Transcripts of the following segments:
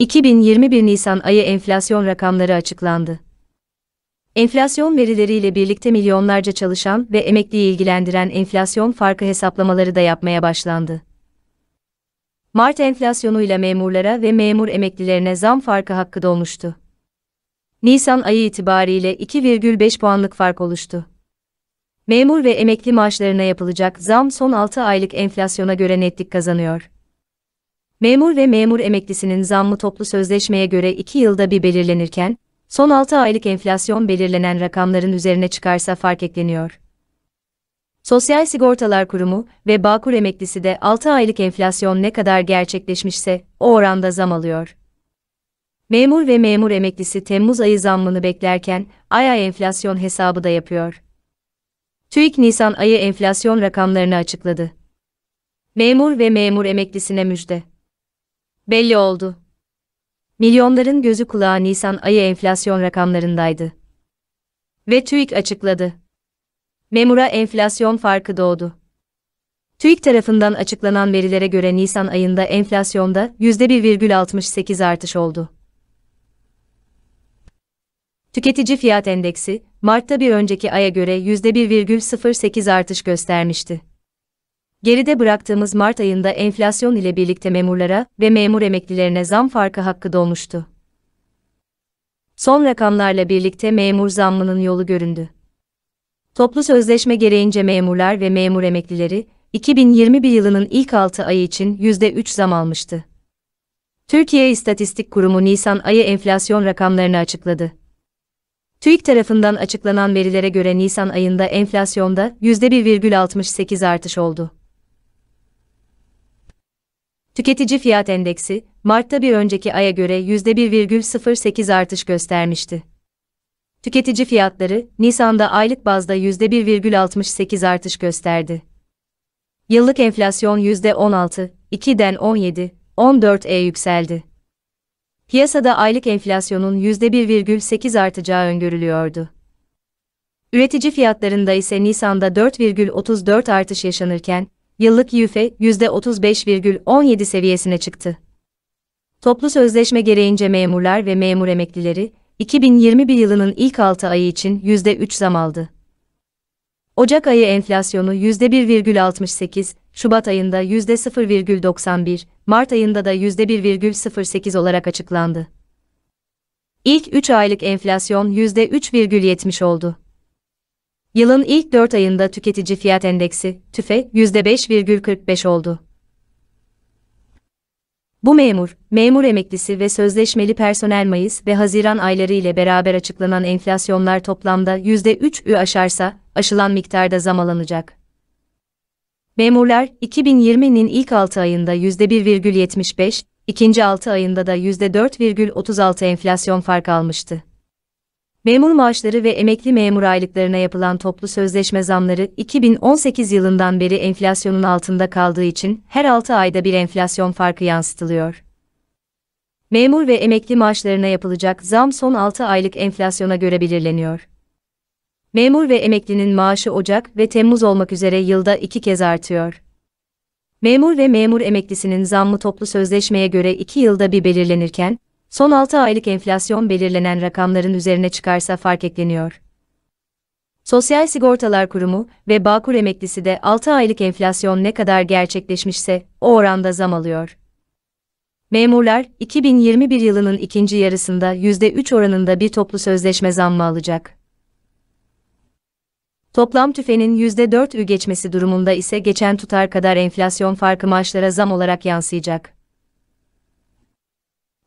2021 Nisan ayı enflasyon rakamları açıklandı. Enflasyon verileriyle birlikte milyonlarca çalışan ve emekliyi ilgilendiren enflasyon farkı hesaplamaları da yapmaya başlandı. Mart enflasyonuyla memurlara ve memur emeklilerine zam farkı hakkı dolmuştu. Nisan ayı itibariyle 2,5 puanlık fark oluştu. Memur ve emekli maaşlarına yapılacak zam son 6 aylık enflasyona göre netlik kazanıyor. Memur ve memur emeklisinin zammı toplu sözleşmeye göre 2 yılda bir belirlenirken, son 6 aylık enflasyon belirlenen rakamların üzerine çıkarsa fark ekleniyor. Sosyal Sigortalar Kurumu ve Bağkur emeklisi de 6 aylık enflasyon ne kadar gerçekleşmişse o oranda zam alıyor. Memur ve memur emeklisi Temmuz ayı zammını beklerken ay ay enflasyon hesabı da yapıyor. TÜİK Nisan ayı enflasyon rakamlarını açıkladı. Memur ve memur emeklisine müjde belli oldu. Milyonların gözü kulağı Nisan ayı enflasyon rakamlarındaydı. Ve TÜİK açıkladı. Memura enflasyon farkı doğdu. TÜİK tarafından açıklanan verilere göre Nisan ayında enflasyonda %1,68 artış oldu. Tüketici fiyat endeksi, Mart'ta bir önceki aya göre %1,08 artış göstermişti. Geride bıraktığımız Mart ayında enflasyon ile birlikte memurlara ve memur emeklilerine zam farkı hakkı dolmuştu. Son rakamlarla birlikte memur zammının yolu göründü. Toplu sözleşme gereğince memurlar ve memur emeklileri 2021 yılının ilk 6 ayı için %3 zam almıştı. Türkiye İstatistik Kurumu Nisan ayı enflasyon rakamlarını açıkladı. TÜİK tarafından açıklanan verilere göre Nisan ayında enflasyonda %1,68 artış oldu. Tüketici fiyat endeksi, Mart'ta bir önceki aya göre %1,08 artış göstermişti. Tüketici fiyatları, Nisan'da aylık bazda %1,68 artış gösterdi. Yıllık enflasyon %16, 2'den 17, 14'e yükseldi. Piyasada aylık enflasyonun %1,8 artacağı öngörülüyordu. Üretici fiyatlarında ise Nisan'da 4,34 artış yaşanırken, yıllık yüfe %35,17 seviyesine çıktı. Toplu sözleşme gereğince memurlar ve memur emeklileri, 2021 yılının ilk 6 ayı için %3 zam aldı. Ocak ayı enflasyonu %1,68, Şubat ayında %0,91, Mart ayında da %1,08 olarak açıklandı. İlk 3 aylık enflasyon %3,70 oldu. Yılın ilk 4 ayında tüketici fiyat endeksi, TÜFE, %5,45 oldu. Bu memur, memur emeklisi ve sözleşmeli personel Mayıs ve Haziran ayları ile beraber açıklanan enflasyonlar toplamda %3'ü aşarsa, aşılan miktarda zam alınacak. Memurlar, 2020'nin ilk 6 ayında %1,75, ikinci 6 ayında da %4,36 enflasyon fark almıştı. Memur maaşları ve emekli memur aylıklarına yapılan toplu sözleşme zamları 2018 yılından beri enflasyonun altında kaldığı için her 6 ayda bir enflasyon farkı yansıtılıyor. Memur ve emekli maaşlarına yapılacak zam son 6 aylık enflasyona göre belirleniyor. Memur ve emeklinin maaşı Ocak ve Temmuz olmak üzere yılda iki kez artıyor. Memur ve memur emeklisinin zammı toplu sözleşmeye göre 2 yılda bir belirlenirken, Son 6 aylık enflasyon belirlenen rakamların üzerine çıkarsa fark ekleniyor. Sosyal Sigortalar Kurumu ve Bağkur emeklisi de 6 aylık enflasyon ne kadar gerçekleşmişse o oranda zam alıyor. Memurlar 2021 yılının ikinci yarısında %3 oranında bir toplu sözleşme zammı alacak. Toplam tüfenin %4'ü geçmesi durumunda ise geçen tutar kadar enflasyon farkı maaşlara zam olarak yansıyacak.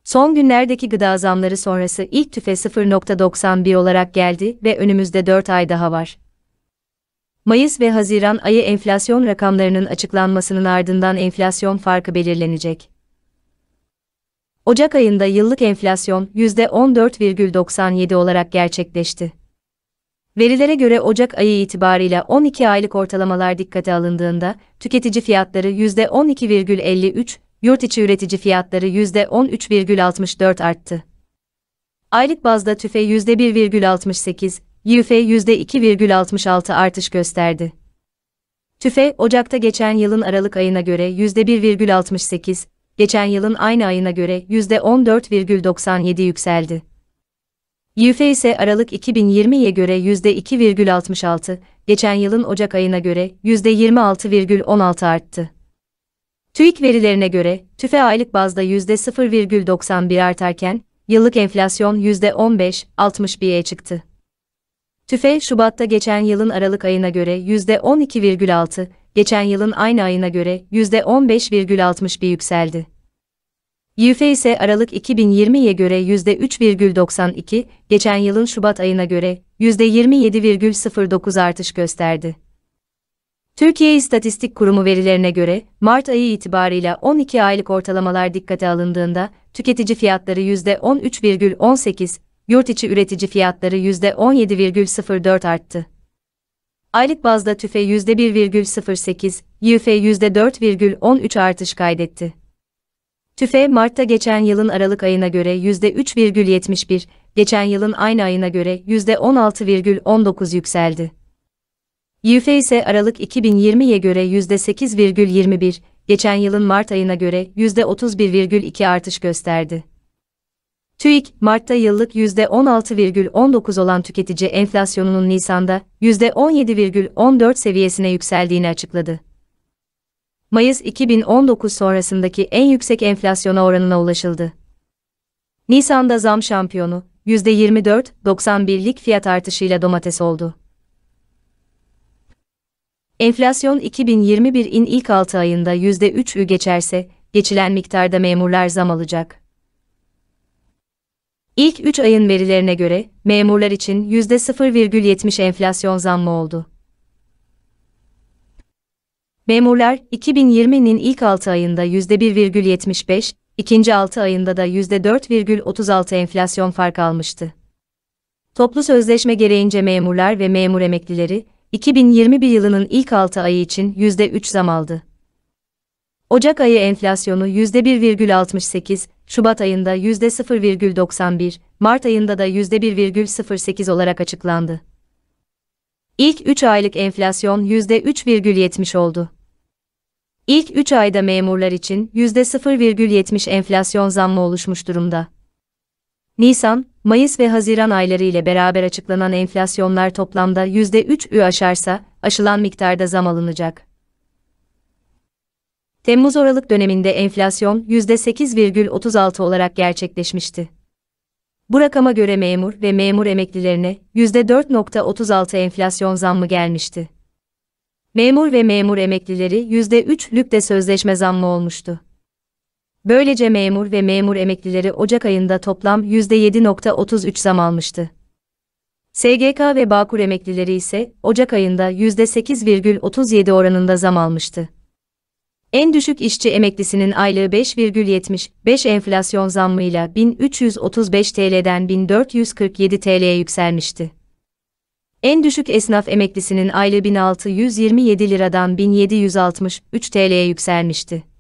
Son günlerdeki gıda zamları sonrası ilk tüfe 0.91 olarak geldi ve önümüzde 4 ay daha var. Mayıs ve Haziran ayı enflasyon rakamlarının açıklanmasının ardından enflasyon farkı belirlenecek. Ocak ayında yıllık enflasyon %14,97 olarak gerçekleşti. Verilere göre Ocak ayı itibariyle 12 aylık ortalamalar dikkate alındığında tüketici fiyatları %12,53, yurt içi üretici fiyatları %13,64 arttı. Aylık bazda tüfe %1,68, YÜFE %2,66 artış gösterdi. TÜFE, Ocak'ta geçen yılın Aralık ayına göre %1,68, geçen yılın aynı ayına göre %14,97 yükseldi. YÜFE ise Aralık 2020'ye göre %2,66, geçen yılın Ocak ayına göre %26,16 arttı. TÜİK verilerine göre tüfe aylık bazda %0,91 artarken yıllık enflasyon %15,61'ye çıktı. TÜFE Şubat'ta geçen yılın Aralık ayına göre %12,6, geçen yılın aynı ayına göre %15,61 yükseldi. YÜFE ise Aralık 2020'ye göre %3,92, geçen yılın Şubat ayına göre %27,09 artış gösterdi. Türkiye İstatistik Kurumu verilerine göre, Mart ayı itibarıyla 12 aylık ortalamalar dikkate alındığında, tüketici fiyatları %13,18, yurt içi üretici fiyatları %17,04 arttı. Aylık bazda tüfe %1,08, yüfe %4,13 artış kaydetti. TÜFE, Mart'ta geçen yılın Aralık ayına göre %3,71, geçen yılın aynı ayına göre %16,19 yükseldi. YÜFE ise Aralık 2020'ye göre %8,21, geçen yılın Mart ayına göre %31,2 artış gösterdi. TÜİK, Mart'ta yıllık %16,19 olan tüketici enflasyonunun Nisan'da %17,14 seviyesine yükseldiğini açıkladı. Mayıs 2019 sonrasındaki en yüksek enflasyona oranına ulaşıldı. Nisan'da zam şampiyonu %24.91'lik fiyat artışıyla domates oldu. Enflasyon 2021'in ilk 6 ayında %3'ü geçerse, geçilen miktarda memurlar zam alacak. İlk 3 ayın verilerine göre, memurlar için %0,70 enflasyon zammı oldu. Memurlar, 2020'nin ilk 6 ayında %1,75, ikinci 6 ayında da %4,36 enflasyon fark almıştı. Toplu sözleşme gereğince memurlar ve memur emeklileri, 2021 yılının ilk 6 ayı için %3 zam aldı. Ocak ayı enflasyonu %1,68, Şubat ayında %0,91, Mart ayında da %1,08 olarak açıklandı. İlk 3 aylık enflasyon %3,70 oldu. İlk 3 ayda memurlar için %0,70 enflasyon zammı oluşmuş durumda. Nisan, Mayıs ve Haziran ayları ile beraber açıklanan enflasyonlar toplamda %3'ü aşarsa, aşılan miktarda zam alınacak. Temmuz-Aralık döneminde enflasyon %8,36 olarak gerçekleşmişti. Bu rakama göre memur ve memur emeklilerine %4,36 enflasyon zammı gelmişti. Memur ve memur emeklileri %3'lük de sözleşme zammı olmuştu. Böylece memur ve memur emeklileri Ocak ayında toplam %7.33 zam almıştı. SGK ve Bağkur emeklileri ise Ocak ayında %8,37 oranında zam almıştı. En düşük işçi emeklisinin aylığı 5,75 enflasyon zammıyla 1335 TL'den 1447 TL'ye yükselmişti. En düşük esnaf emeklisinin aylığı 1627 liradan 1763 TL'ye yükselmişti.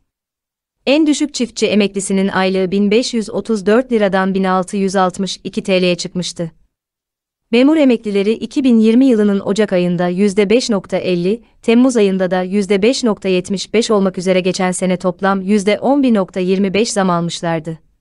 En düşük çiftçi emeklisinin aylığı 1534 liradan 1662 TL'ye çıkmıştı. Memur emeklileri 2020 yılının Ocak ayında %5.50, Temmuz ayında da %5.75 olmak üzere geçen sene toplam %11.25 zam almışlardı.